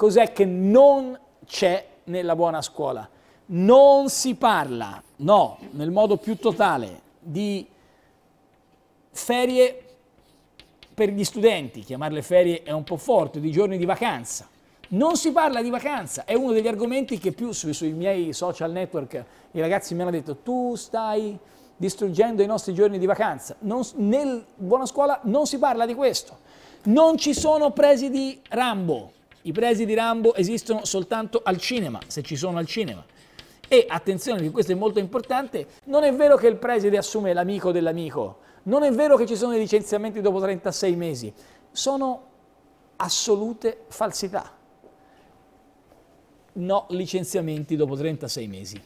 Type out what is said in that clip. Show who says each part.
Speaker 1: cos'è che non c'è nella buona scuola. Non si parla, no, nel modo più totale, di ferie per gli studenti, chiamarle ferie è un po' forte, di giorni di vacanza. Non si parla di vacanza, è uno degli argomenti che più sui, sui miei social network i ragazzi mi hanno detto tu stai distruggendo i nostri giorni di vacanza. Non, nel Buona Scuola non si parla di questo. Non ci sono presidi Rambo, i presi di Rambo esistono soltanto al cinema, se ci sono al cinema. E attenzione, che questo è molto importante, non è vero che il preside assume l'amico dell'amico, non è vero che ci sono i licenziamenti dopo 36 mesi, sono assolute falsità. No licenziamenti dopo 36 mesi.